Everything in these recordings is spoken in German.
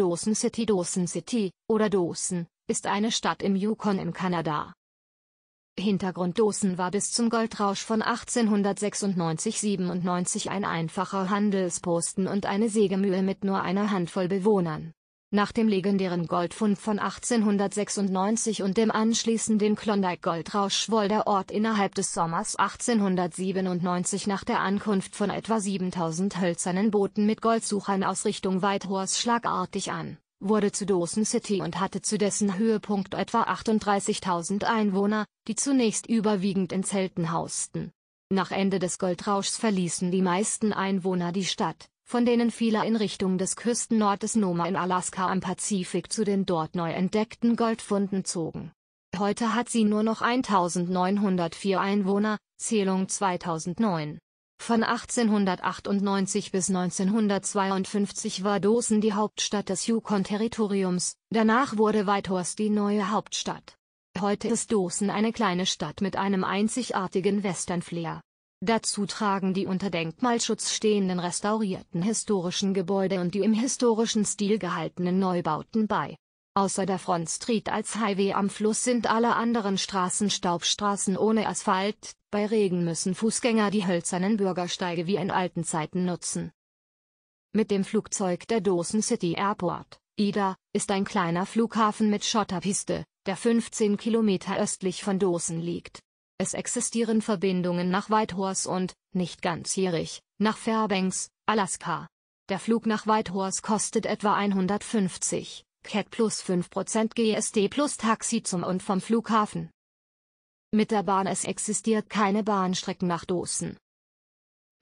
Dawson City Dawson City, oder Dawson, ist eine Stadt im Yukon in Kanada. Hintergrund Dawson war bis zum Goldrausch von 1896-97 ein einfacher Handelsposten und eine Sägemühle mit nur einer Handvoll Bewohnern. Nach dem legendären Goldfund von 1896 und dem anschließenden Klondike-Goldrausch schwoll der Ort innerhalb des Sommers 1897 nach der Ankunft von etwa 7000 hölzernen Booten mit Goldsuchern aus Richtung Whitehorse schlagartig an, wurde zu Dawson City und hatte zu dessen Höhepunkt etwa 38.000 Einwohner, die zunächst überwiegend in Zelten hausten. Nach Ende des Goldrauschs verließen die meisten Einwohner die Stadt von denen viele in Richtung des Küstennortes Noma in Alaska am Pazifik zu den dort neu entdeckten Goldfunden zogen. Heute hat sie nur noch 1904 Einwohner, Zählung 2009. Von 1898 bis 1952 war Dosen die Hauptstadt des Yukon-Territoriums, danach wurde Whitehorse die neue Hauptstadt. Heute ist Dosen eine kleine Stadt mit einem einzigartigen Western-Flair. Dazu tragen die unter Denkmalschutz stehenden restaurierten historischen Gebäude und die im historischen Stil gehaltenen Neubauten bei. Außer der Front Street als Highway am Fluss sind alle anderen Straßen Staubstraßen ohne Asphalt, bei Regen müssen Fußgänger die hölzernen Bürgersteige wie in alten Zeiten nutzen. Mit dem Flugzeug der Dawson City Airport, Ida, ist ein kleiner Flughafen mit Schotterpiste, der 15 Kilometer östlich von Dawson liegt. Es existieren Verbindungen nach Whitehorse und, nicht ganzjährig, nach Fairbanks, Alaska. Der Flug nach Whitehorse kostet etwa 150 CAT plus 5% GSD plus Taxi zum und vom Flughafen. Mit der Bahn es existiert keine Bahnstrecken nach Dosen.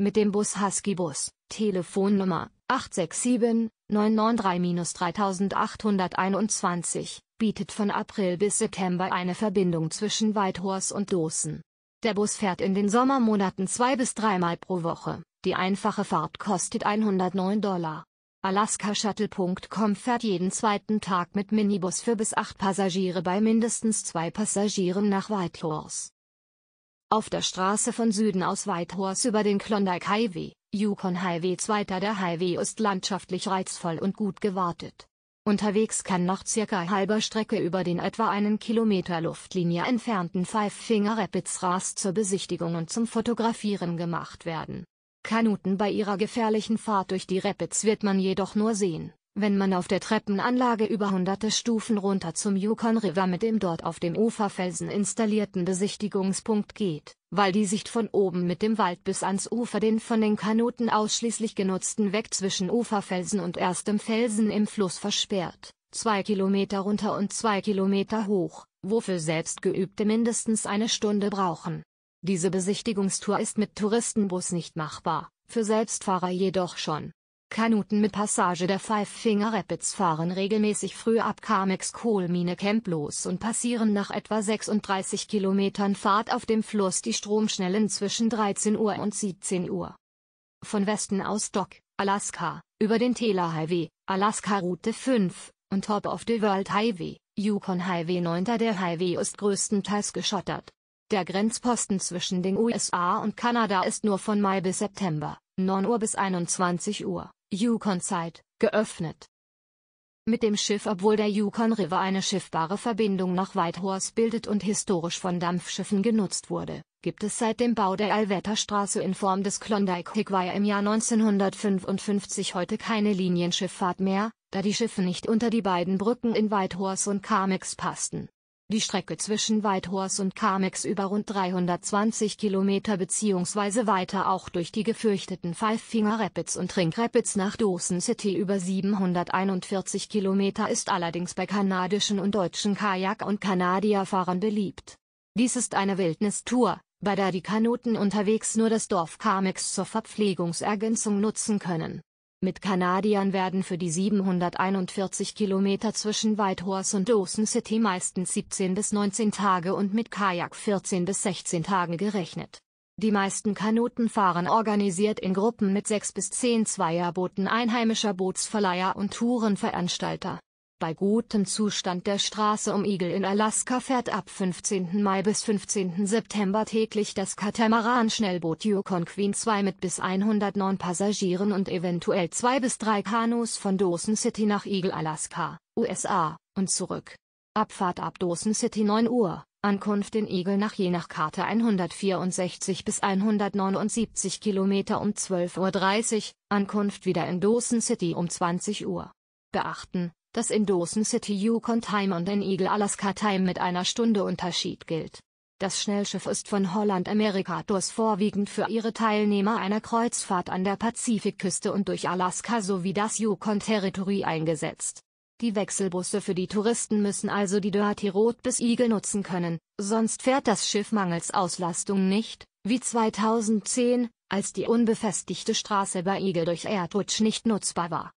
Mit dem Bus Husky Bus, Telefonnummer 867 993-3821 bietet von April bis September eine Verbindung zwischen Whitehorse und Dosen. Der Bus fährt in den Sommermonaten zwei bis dreimal pro Woche. Die einfache Fahrt kostet 109 Dollar. AlaskaShuttle.com fährt jeden zweiten Tag mit Minibus für bis acht Passagiere bei mindestens zwei Passagieren nach Whitehorse. Auf der Straße von Süden aus Whitehorse über den Klondike Highway, Yukon Highway 2. der Highway ist landschaftlich reizvoll und gut gewartet. Unterwegs kann nach circa halber Strecke über den etwa einen Kilometer Luftlinie entfernten Five Finger Rapids Ras zur Besichtigung und zum Fotografieren gemacht werden. Kanuten bei ihrer gefährlichen Fahrt durch die Rapids wird man jedoch nur sehen. Wenn man auf der Treppenanlage über hunderte Stufen runter zum Yukon River mit dem dort auf dem Uferfelsen installierten Besichtigungspunkt geht, weil die Sicht von oben mit dem Wald bis ans Ufer den von den Kanuten ausschließlich genutzten Weg zwischen Uferfelsen und erstem Felsen im Fluss versperrt, zwei Kilometer runter und zwei Kilometer hoch, wofür Selbstgeübte mindestens eine Stunde brauchen. Diese Besichtigungstour ist mit Touristenbus nicht machbar, für Selbstfahrer jedoch schon. Kanuten mit Passage der Five Finger Rapids fahren regelmäßig früh ab Carmex Kohlmine Camp los und passieren nach etwa 36 Kilometern Fahrt auf dem Fluss die Stromschnellen zwischen 13 Uhr und 17 Uhr. Von Westen aus Dock, Alaska, über den Taylor Highway, Alaska Route 5, und Top of the World Highway, Yukon Highway 9. Der Highway ist größtenteils geschottert. Der Grenzposten zwischen den USA und Kanada ist nur von Mai bis September, 9 Uhr bis 21 Uhr. Yukon-Zeit, geöffnet. Mit dem Schiff obwohl der Yukon River eine schiffbare Verbindung nach Whitehorse bildet und historisch von Dampfschiffen genutzt wurde, gibt es seit dem Bau der Alverta-Straße in Form des Klondike Highway im Jahr 1955 heute keine Linienschifffahrt mehr, da die Schiffe nicht unter die beiden Brücken in Whitehorse und Carmix passten. Die Strecke zwischen Whitehorse und Kamex über rund 320 Kilometer bzw. weiter auch durch die gefürchteten Five Finger Rapids und Ring Rapids nach Dawson City über 741 Kilometer ist allerdings bei kanadischen und deutschen Kajak- und Kanadierfahrern beliebt. Dies ist eine Wildnistour, bei der die Kanuten unterwegs nur das Dorf Kamex zur Verpflegungsergänzung nutzen können. Mit Kanadiern werden für die 741 Kilometer zwischen Whitehorse und Dawson City meistens 17 bis 19 Tage und mit Kajak 14 bis 16 Tage gerechnet. Die meisten Kanuten fahren organisiert in Gruppen mit 6 bis 10 Zweierbooten einheimischer Bootsverleiher und Tourenveranstalter. Bei gutem Zustand der Straße um Eagle in Alaska fährt ab 15. Mai bis 15. September täglich das Katamaran-Schnellboot Yukon Queen 2 mit bis 109 Passagieren und eventuell zwei bis drei Kanus von Dawson City nach Eagle, Alaska, USA, und zurück. Abfahrt ab Dawson City 9 Uhr, Ankunft in Eagle nach je nach Karte 164 bis 179 Kilometer um 12.30 Uhr, Ankunft wieder in Dawson City um 20 Uhr. Beachten, das in Dawson City Yukon Time und in Eagle Alaska Time mit einer Stunde Unterschied gilt. Das Schnellschiff ist von Holland America Tours vorwiegend für ihre Teilnehmer einer Kreuzfahrt an der Pazifikküste und durch Alaska sowie das Yukon-Territory eingesetzt. Die Wechselbusse für die Touristen müssen also die Dirty Road bis Eagle nutzen können, sonst fährt das Schiff mangels Auslastung nicht, wie 2010, als die unbefestigte Straße bei Eagle durch Erdrutsch nicht nutzbar war.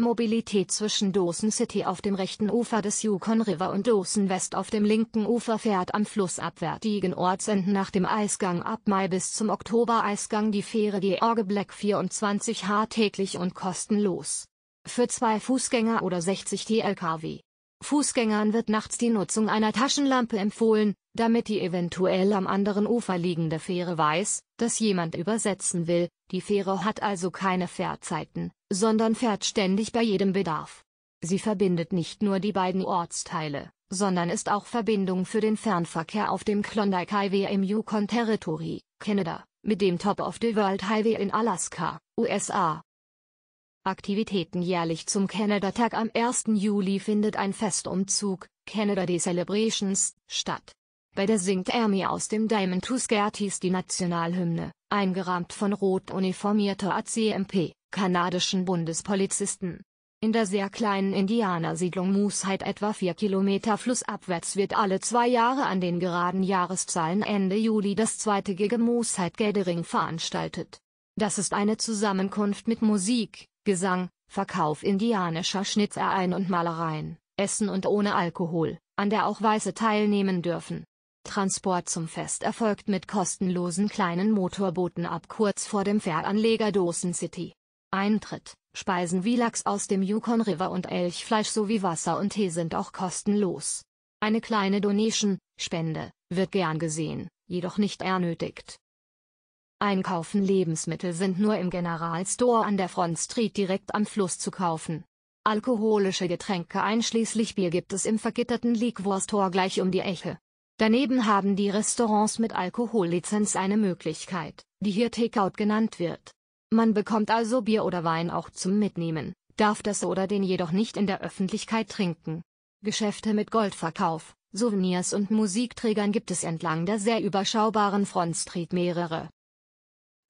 Mobilität zwischen Dawson City auf dem rechten Ufer des Yukon River und Dawson West auf dem linken Ufer fährt am flussabwärtigen Ortsenden nach dem Eisgang ab Mai bis zum Oktober-Eisgang die Fähre George Black 24 H täglich und kostenlos. Für zwei Fußgänger oder 60 TLKW. Fußgängern wird nachts die Nutzung einer Taschenlampe empfohlen, damit die eventuell am anderen Ufer liegende Fähre weiß, dass jemand übersetzen will, die Fähre hat also keine Fährzeiten, sondern fährt ständig bei jedem Bedarf. Sie verbindet nicht nur die beiden Ortsteile, sondern ist auch Verbindung für den Fernverkehr auf dem Klondike Highway im Yukon Territory, Kanada, mit dem Top of the World Highway in Alaska, USA. Aktivitäten jährlich zum Canada Tag am 1. Juli findet ein Festumzug, Canada Day Celebrations, statt. Bei der singt Army aus dem Diamond to die Nationalhymne, eingerahmt von rot uniformierter ACMP, kanadischen Bundespolizisten. In der sehr kleinen Indianersiedlung Moosehead etwa vier Kilometer flussabwärts wird alle zwei Jahre an den geraden Jahreszahlen Ende Juli das zweitägige Moosehead Gathering veranstaltet. Das ist eine Zusammenkunft mit Musik, Gesang, Verkauf indianischer Schnitzereien und Malereien, Essen und ohne Alkohol, an der auch Weiße teilnehmen dürfen. Transport zum Fest erfolgt mit kostenlosen kleinen Motorbooten ab kurz vor dem Fähranleger Dawson City. Eintritt, Speisen wie Lachs aus dem Yukon River und Elchfleisch sowie Wasser und Tee sind auch kostenlos. Eine kleine Donation, Spende, wird gern gesehen, jedoch nicht ernötigt. Einkaufen Lebensmittel sind nur im Generalstore an der Front Street direkt am Fluss zu kaufen. Alkoholische Getränke einschließlich Bier gibt es im vergitterten Liquor Store gleich um die Ecke. Daneben haben die Restaurants mit Alkohollizenz eine Möglichkeit, die hier Takeout genannt wird. Man bekommt also Bier oder Wein auch zum Mitnehmen, darf das oder den jedoch nicht in der Öffentlichkeit trinken. Geschäfte mit Goldverkauf, Souvenirs und Musikträgern gibt es entlang der sehr überschaubaren Front Street mehrere.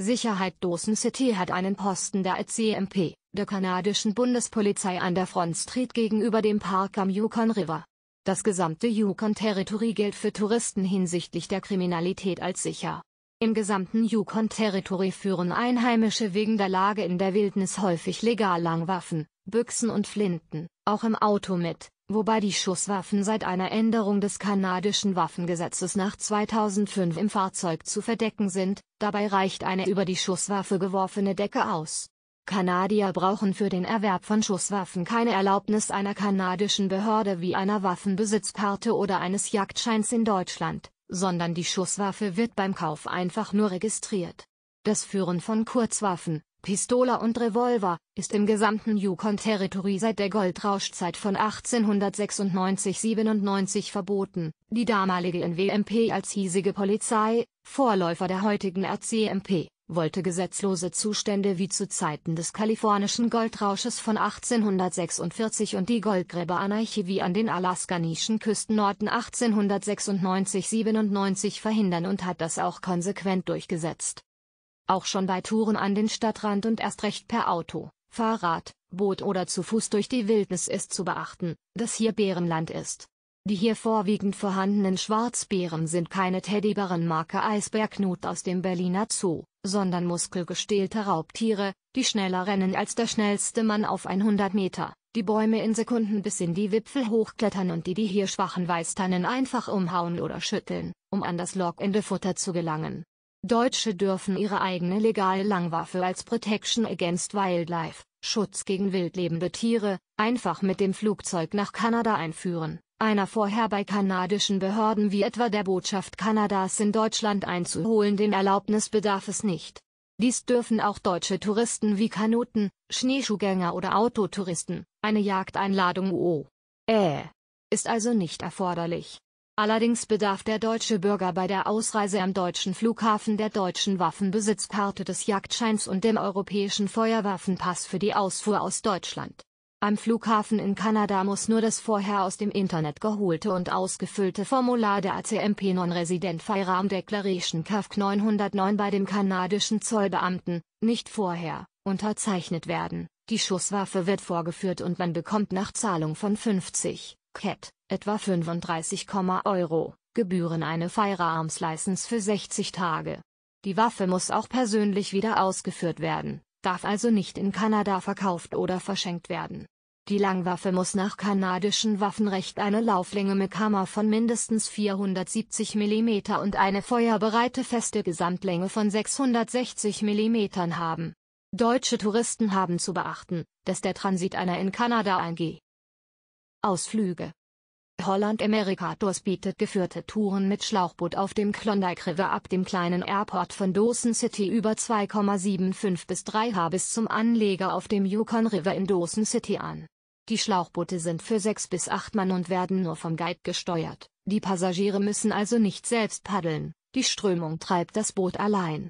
Sicherheit Dawson City hat einen Posten der CMP, der kanadischen Bundespolizei an der Front Street gegenüber dem Park am Yukon River das gesamte yukon territory gilt für Touristen hinsichtlich der Kriminalität als sicher. Im gesamten Yukon-Territory führen Einheimische wegen der Lage in der Wildnis häufig legal Langwaffen, Büchsen und Flinten, auch im Auto mit, wobei die Schusswaffen seit einer Änderung des kanadischen Waffengesetzes nach 2005 im Fahrzeug zu verdecken sind, dabei reicht eine über die Schusswaffe geworfene Decke aus. Kanadier brauchen für den Erwerb von Schusswaffen keine Erlaubnis einer kanadischen Behörde wie einer Waffenbesitzkarte oder eines Jagdscheins in Deutschland, sondern die Schusswaffe wird beim Kauf einfach nur registriert. Das Führen von Kurzwaffen, Pistole und Revolver, ist im gesamten Yukon-Territory seit der Goldrauschzeit von 1896-97 verboten. Die damalige NWMP als hiesige Polizei, Vorläufer der heutigen RCMP, wollte gesetzlose Zustände wie zu Zeiten des kalifornischen Goldrausches von 1846 und die Goldgräberanarchie wie an den alaskanischen Küstenorten 1896-97 verhindern und hat das auch konsequent durchgesetzt. Auch schon bei Touren an den Stadtrand und erst recht per Auto, Fahrrad, Boot oder zu Fuß durch die Wildnis ist zu beachten, dass hier Bärenland ist. Die hier vorwiegend vorhandenen Schwarzbären sind keine Marke Eisbergnot aus dem Berliner Zoo, sondern muskelgestählte Raubtiere, die schneller rennen als der schnellste Mann auf 100 Meter, die Bäume in Sekunden bis in die Wipfel hochklettern und die die hier schwachen Weißtannen einfach umhauen oder schütteln, um an das lockende Futter zu gelangen. Deutsche dürfen ihre eigene legale Langwaffe als Protection Against Wildlife, Schutz gegen wildlebende Tiere, einfach mit dem Flugzeug nach Kanada einführen einer vorher bei kanadischen Behörden wie etwa der Botschaft Kanadas in Deutschland einzuholen, einzuholenden Erlaubnis bedarf es nicht. Dies dürfen auch deutsche Touristen wie Kanuten, Schneeschuhgänger oder Autotouristen, eine Jagdeinladung o. Oh, äh. Ist also nicht erforderlich. Allerdings bedarf der deutsche Bürger bei der Ausreise am deutschen Flughafen der deutschen Waffenbesitzkarte des Jagdscheins und dem europäischen Feuerwaffenpass für die Ausfuhr aus Deutschland. Am Flughafen in Kanada muss nur das vorher aus dem Internet geholte und ausgefüllte Formular der ACMP Non-Resident Firearm Declaration CAFC 909 bei dem kanadischen Zollbeamten, nicht vorher, unterzeichnet werden. Die Schusswaffe wird vorgeführt und man bekommt nach Zahlung von 50 CAT, e etwa 35, Euro, Gebühren eine Firearms License für 60 Tage. Die Waffe muss auch persönlich wieder ausgeführt werden darf also nicht in Kanada verkauft oder verschenkt werden. Die Langwaffe muss nach kanadischem Waffenrecht eine Lauflänge mit Kammer von mindestens 470 mm und eine feuerbereite feste Gesamtlänge von 660 mm haben. Deutsche Touristen haben zu beachten, dass der Transit einer in Kanada eingeht. Ausflüge Holland America Tours bietet geführte Touren mit Schlauchboot auf dem Klondike River ab dem kleinen Airport von Dawson City über 2,75 bis 3 H bis zum Anleger auf dem Yukon River in Dawson City an. Die Schlauchboote sind für 6 bis 8 Mann und werden nur vom Guide gesteuert, die Passagiere müssen also nicht selbst paddeln, die Strömung treibt das Boot allein.